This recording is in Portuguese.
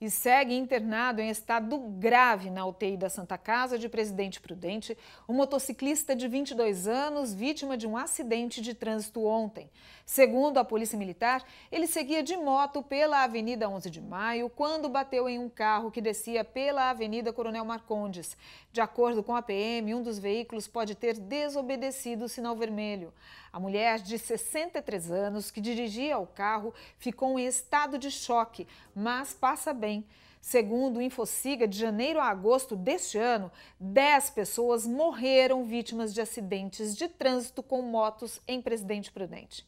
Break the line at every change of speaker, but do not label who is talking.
e segue internado em estado grave na UTI da Santa Casa de Presidente Prudente, um motociclista de 22 anos, vítima de um acidente de trânsito ontem. Segundo a Polícia Militar, ele seguia de moto pela Avenida 11 de Maio quando bateu em um carro que descia pela Avenida Coronel Marcondes. De acordo com a PM, um dos veículos pode ter desobedecido o sinal vermelho. A mulher de 63 anos que dirigia o carro ficou em estado de choque, mas passa bem também. Segundo o Infociga, de janeiro a agosto deste ano, 10 pessoas morreram vítimas de acidentes de trânsito com motos em Presidente Prudente.